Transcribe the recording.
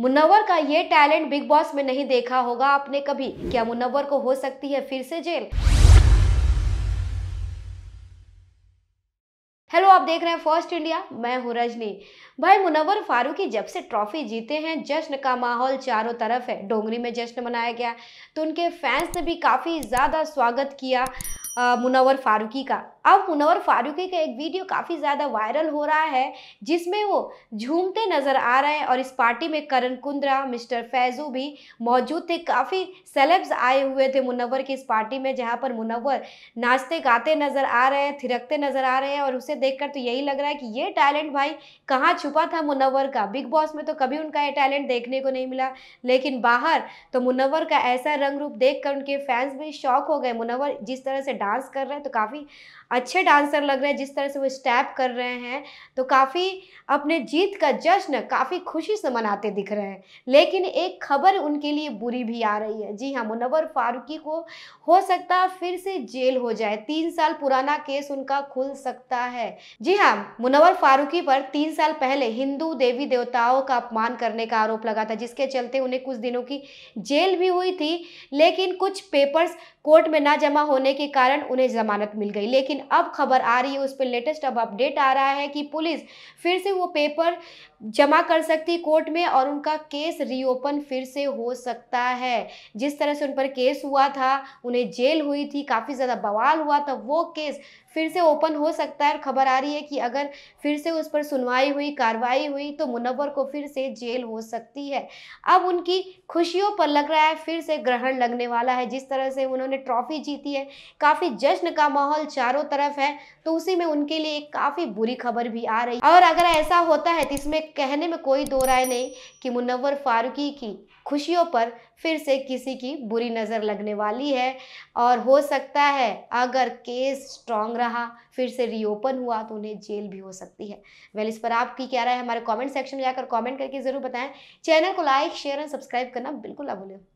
मुनव्वर का ये talent big boss में नहीं देखा होगा आपने कभी क्या मुनव्वर को हो सकती है फिर से जेल हेलो आप देख रहे हैं फर्स्ट इंडिया मैं हूं रजनी भाई मुनवर फारूकी जब से ट्रॉफी जीते हैं जश्न का माहौल चारों तरफ है डोंगरी में जश्न मनाया गया तो उनके फैंस ने भी काफ़ी ज़्यादा स्वागत किया मुनवर फारूकी का अब मुनवर फारूकी का एक वीडियो काफ़ी ज़्यादा वायरल हो रहा है जिसमें वो झूमते नज़र आ रहे हैं और इस पार्टी में करण कुंद्रा मिस्टर फैजू भी मौजूद थे काफ़ी सेलेब्स आए हुए थे मुनवर की इस पार्टी में जहाँ पर मुनवर नाचते गाते नज़र आ रहे हैं थिरकते नज़र आ रहे हैं और उसे देख तो यही लग रहा है कि ये टैलेंट भाई कहाँ छुपा था मुनवर का बिग बॉस में तो कभी उनका ये टैलेंट देखने को नहीं मिला लेकिन बाहर तो मुनवर का ऐसा रंग रूप देख उनके फैंस भी शौक हो गए मुनवर जिस तरह से डांस कर रहे हैं तो काफ़ी अच्छे डांसर लग रहे हैं जिस तरह से वो स्टेप कर रहे हैं तो काफ़ी अपने जीत का जश्न काफ़ी खुशी से मनाते दिख रहे हैं लेकिन एक खबर उनके लिए बुरी भी आ रही है जी हाँ मुनवर फारूकी को हो सकता है फिर से जेल हो जाए तीन साल पुराना केस उनका खुल सकता है जी हाँ मुनवर फारूकी पर तीन साल पहले हिंदू देवी देवताओं का अपमान करने का आरोप लगा था जिसके चलते उन्हें कुछ दिनों की जेल भी हुई थी लेकिन कुछ पेपर्स कोर्ट में ना जमा होने के कारण कारण उन्हें जमानत मिल गई लेकिन अब खबर आ रही है उस पर लेटेस्ट अब अपडेट आ रहा है कि पुलिस फिर से वो पेपर जमा कर सकती कोर्ट में और उनका केस रीओपन फिर से हो सकता है जिस तरह से उन पर केस हुआ था उन्हें जेल हुई थी काफ़ी ज़्यादा बवाल हुआ था वो केस फिर से ओपन हो सकता है और खबर आ रही है कि अगर फिर से उस पर सुनवाई हुई कार्रवाई हुई तो मुनवर को फिर से जेल हो सकती है अब उनकी खुशियों पर लग रहा है फिर से ग्रहण लगने वाला है जिस तरह से उन्होंने ट्रॉफी जीती है काफ़ी काफी जश्न का माहौल चारों तरफ है तो उसी में उनके लिए एक काफी बुरी खबर भी आ रही और अगर ऐसा होता है तो इसमें कहने में कोई दो राय नहीं कि मुनवर फारूकी की खुशियों पर फिर से किसी की बुरी नज़र लगने वाली है और हो सकता है अगर केस स्ट्रांग रहा फिर से रीओपन हुआ तो उन्हें जेल भी हो सकती है वेल इस पर आपकी क्या राय है हमारे कमेंट सेक्शन में जाकर कमेंट करके ज़रूर बताएं चैनल को लाइक शेयर एंड सब्सक्राइब करना बिल्कुल ना भूलें